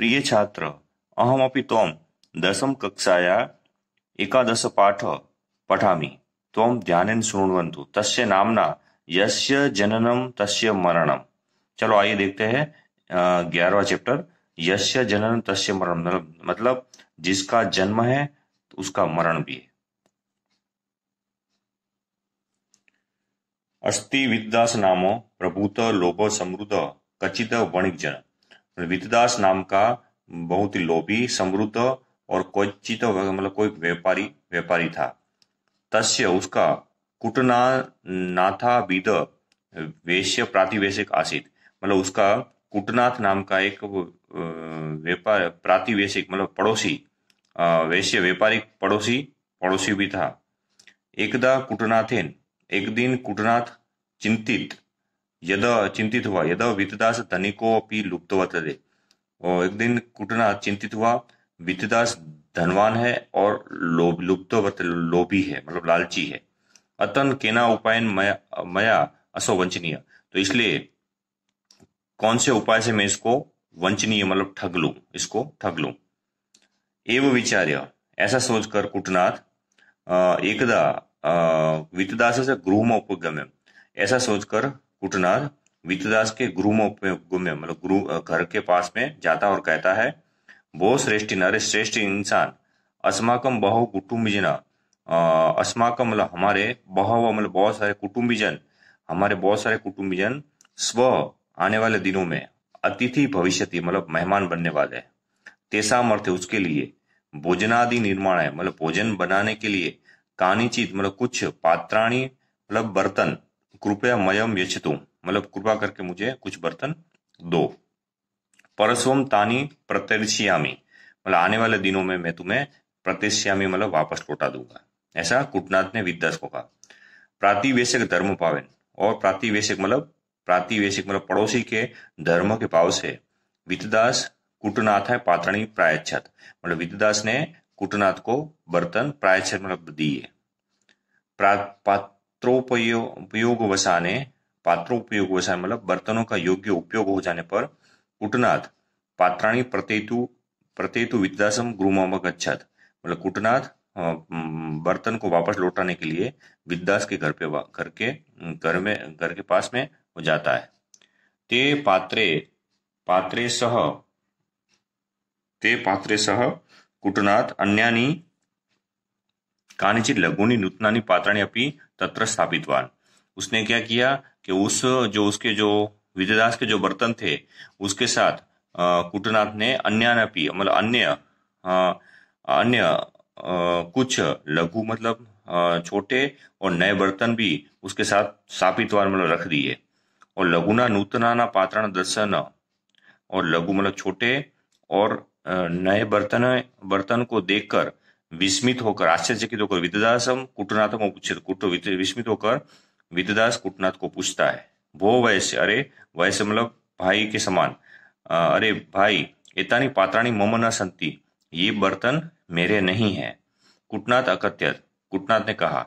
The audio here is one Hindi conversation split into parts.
प्रिय छात्र अहमपि त्वं दशमकक्षाया एकादशपाठः पठामि त्वं ध्यानेन ध्यान तस्य नामना यस्य जननम तस्य मरणम चलो आइए देखते हैं ग्यारहवा चैप्टर यस्य जनन तस्य मरण मतलब, मतलब जिसका जन्म है तो उसका मरण भी है अस्ति विद्दास नामो प्रभूत लोभ समृद्ध कचित वणिक जन विदुदास नाम का बहुत ही लोभी समृद्ध और क्वचित मतलब कोई व्यापारी व्यापारी था तस्य उसका कुटना नाथा विद वेश्य प्रातिवेशिक आसित मतलब उसका कुटनाथ नाम का एक व्यापार प्रातिवेशिक मतलब पड़ोसी वैश्य व्यापारिक पड़ोसी पड़ोसी भी था एकदा कुटनाथेन एक दिन कुटनाथ चिंतित यद चिंतित हुआ यद वितदास धनिकोपि लुप्त वर्तते और एक दिन कुटना चिंतित हुआ वितदास धनवान है और लोभ लुप्त लोभी है मतलब लालची है अतन केना उपाय मया, मया असो वंचनीय तो इसलिए कौन से उपाय से मैं इसको वंचनीय मतलब ठग लू इसको ठग लू एवं विचार्य ऐसा सोचकर कुटनाथ एकदा वित्तदास से गृह में उपगम्य ऐसा सोचकर कुटनार वित्तदास के गुरुमों में मतलब गुरु घर के पास में जाता और कहता है बहु श्रेष्ठ नर श्रेष्ठ इंसान अस्माकम बहु कुटुम्बजना अस्माकम मतलब हमारे बहु मतलब बहुत सारे कुटुम्बीजन हमारे बहुत सारे कुटुम्बीजन स्व आने वाले दिनों में अतिथि भविष्य मतलब मेहमान बनने वाले हैं तेसा मर्थ उसके लिए भोजनादि निर्माण है मतलब भोजन बनाने के लिए कानीचित मतलब कुछ पात्राणी मतलब बर्तन कृपया मयम यछितु मतलब कृपा करके मुझे कुछ बर्तन दो परसोम तानी प्रत्यर्शियामी मतलब आने वाले दिनों में मैं तुम्हें प्रतिश्यामी मतलब वापस लौटा दूंगा ऐसा कुटनाथ ने विद्यास को कहा प्रातिवेशक धर्म पावन और प्रातिवेशक मतलब प्रातिवेशक मतलब पड़ोसी के धर्म के भाव से वितदास कुटनाथ है पात्रणी प्रायच्छत मतलब विद्यादास ने कुटनाथ को बर्तन प्रायच्छत मतलब दिए पात्रोपयोग वसाने पात्रोपयोग वसाने मतलब बर्तनों का योग्य उपयोग हो जाने पर कुटनाथ पात्राणी प्रत्येतु प्रत्येतु विद्यासम गृह गच्छत मतलब कुटनाथ बर्तन को वापस लौटाने के लिए विद्यास के घर पे घर के घर में घर के पास में हो जाता है ते पात्रे पात्रे सह ते पात्रे सह कुटनाथ अन्यानी कानिचित लघुनी नूतनानी पात्राणी अपनी तत्र स्थापितवान उसने क्या किया कि उस जो उसके जो विजयदास के जो बर्तन थे उसके साथ कुटनाथ ने अन्यानपी मतलब अन्य अन्य कुछ लघु मतलब छोटे और नए बर्तन भी उसके साथ स्थापितवान मतलब रख दिए और लघुना नूतनाना पात्रण दर्शन और लघु मतलब छोटे और नए बर्तन बर्तन को देखकर विस्मित होकर आश्चर्यचकित होकर हम कुटनाथ को पूछित कुट विस्मित होकर विद्यदास कुटनाथ को पूछता है वो वैश्य अरे वैश्य मतलब भाई के समान अरे भाई एतानी पात्राणी मम न संति ये बर्तन मेरे नहीं है कुटनाथ अकत्यत कुटनाथ ने कहा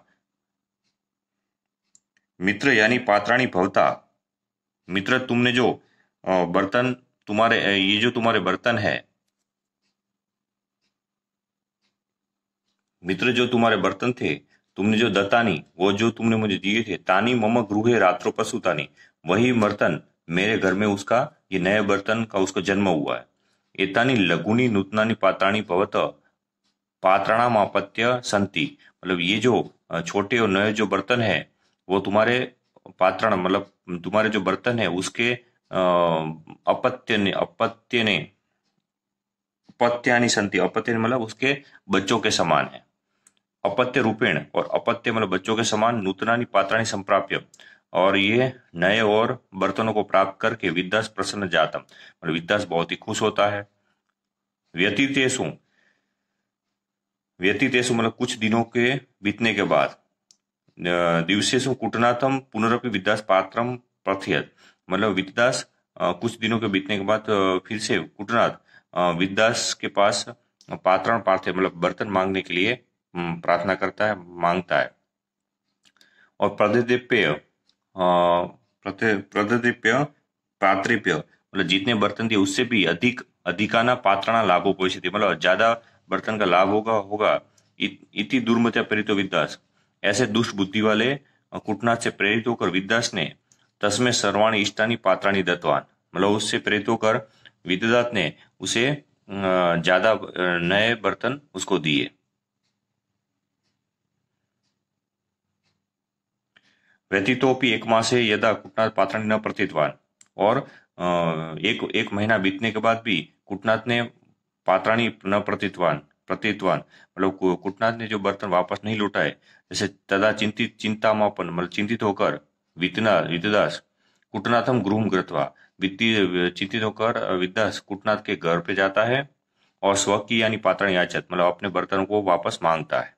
मित्र यानी पात्राणी भवता मित्र तुमने जो बर्तन तुम्हारे ये जो तुम्हारे बर्तन है मित्र जो तुम्हारे बर्तन थे तुमने जो दतानी वो जो तुमने मुझे दिए थे तानी मम गृह रात्रो पशुतानी वही बर्तन मेरे घर में उसका ये नए बर्तन का उसका जन्म हुआ है एतानी लघुनी नूतनानी पात्राणी पवत पात्राणाम अपत्य संति मतलब ये जो छोटे और नए जो बर्तन है वो तुम्हारे पात्रण मतलब तुम्हारे जो बर्तन है उसके अपत्य ने अपत्य ने पत्यानी संति अपत्य मतलब उसके बच्चों के समान है अपत्य रूपेण और अपत्य मतलब बच्चों के समान नूतनानी पात्राणी संप्राप्य और ये नए और बर्तनों को प्राप्त करके विद्यास प्रसन्न जातम मतलब विद्यास बहुत ही खुश होता है व्यतीतेशु व्यतीतेशु मतलब कुछ दिनों के बीतने के बाद दिवसेशु कुटनाथम पुनरअपि विद्यास पात्रम प्रथियत मतलब विद्यास कुछ दिनों के बीतने के बाद फिर से कुटनाथ विद्यास के पास पात्रण पार्थे मतलब बर्तन मांगने के लिए हम्म, प्रार्थना करता है मांगता है और प्रदीप्य प्रदीप्य पात्रिप्य मतलब जितने बर्तन थे उससे भी अधिक अधिकाना पात्रणा लाभो पोषित मतलब ज्यादा बर्तन का लाभ होगा होगा इति दुर्मत्या प्रेरित विद्यास ऐसे दुष्ट बुद्धि वाले कुटनाथ से प्रेरित होकर विद्यास ने तस्में सर्वाणी इष्टानी पात्राणी दत्वान मतलब उससे प्रेरित होकर विद्यादात ने उसे ज्यादा नए बर्तन उसको दिए व्यतीतोपि एक माह यदा कुटनाथ पात्र न प्रतीतवान और एक एक महीना बीतने के बाद भी कुटनाथ ने पात्राणी न प्रतीतवान प्रतीतवान मतलब कुटनाथ ने जो बर्तन वापस नहीं लौटाए जैसे तदा चिंतित चिंतामापन मतलब चिंतित होकर वितना विदास कुटनाथम गृह ग्रतवा चिंतित होकर विद्यास कुटनाथ के घर पे जाता है और स्व की यानी पात्राणी आचत मतलब अपने बर्तन को वापस मांगता है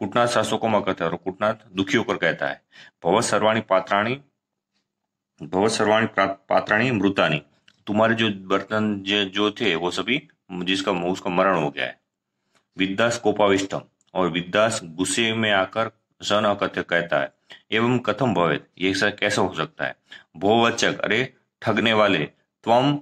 कुटनाथ शासकों का था और कुटनाथ दुखी होकर कहता है भवत सर्वाणी पात्राणी भवत सर्वाणी पात्राणी मृतानी तुम्हारे जो बर्तन जो थे वो सभी जिसका उसका मरण हो गया है विद्यास कोपाविष्टम और विद्यास गुस्से में आकर सन अकथ्य कहता है एवं कथम भवे ये कैसा हो सकता है भोवचक अरे ठगने वाले त्वम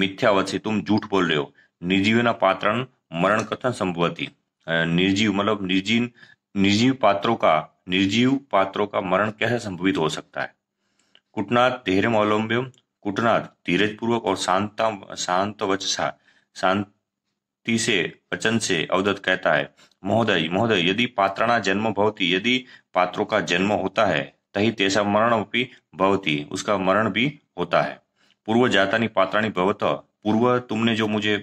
मिथ्यावसी तुम झूठ बोल रहे हो निर्जीवना पात्रण मरण कथन संभवती निर्जीव मतलब निर्जीव निर्जीव पात्रों का निर्जीव पात्रों का मरण कैसे संभवित हो सकता है कुटनाथ धैर्य अवलंबियम कुटनाथ पूर्वक और शांता शांत वचसा शांति से वचन से अवदत कहता है महोदय महोदय यदि पात्रणा जन्म भवती यदि पात्रों का जन्म होता है तही तेसा मरण भी भवती उसका मरण भी होता है पूर्व जाता नहीं पात्राणी भवत पूर्व तुमने जो मुझे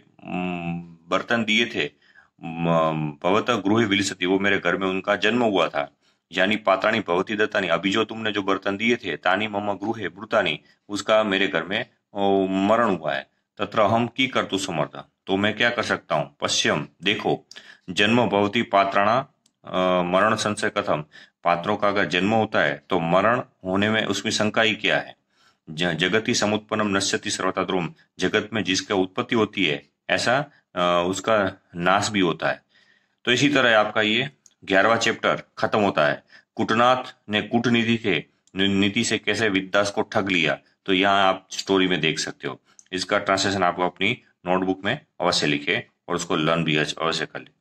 बर्तन दिए थे भवतः गृह विलिसती वो मेरे घर में उनका जन्म हुआ था यानी पात्राणी भवती दत्तानी अभी जो तुमने जो बर्तन दिए थे तानी मम गृह ब्रुतानी उसका मेरे घर में मरण हुआ है तत्र हम की करतु समर्थ तो मैं क्या कर सकता हूँ पश्चिम देखो जन्म भवती पात्राणा मरण संशय कथम पात्रों का अगर जन्म होता है तो मरण होने में उसमें शंका ही क्या है जगत ही समुत्पन्नम नश्यति सर्वता ध्रुम जगत में जिसका उत्पत्ति होती है ऐसा उसका नाश भी होता है तो इसी तरह आपका ये ग्यारहवा चैप्टर खत्म होता है कुटनाथ ने कूटनीति के नीति से कैसे विद्यास को ठग लिया तो यहाँ आप स्टोरी में देख सकते हो इसका ट्रांसलेशन आपको अपनी नोटबुक में अवश्य लिखे और उसको लर्न भी अवश्य कर ले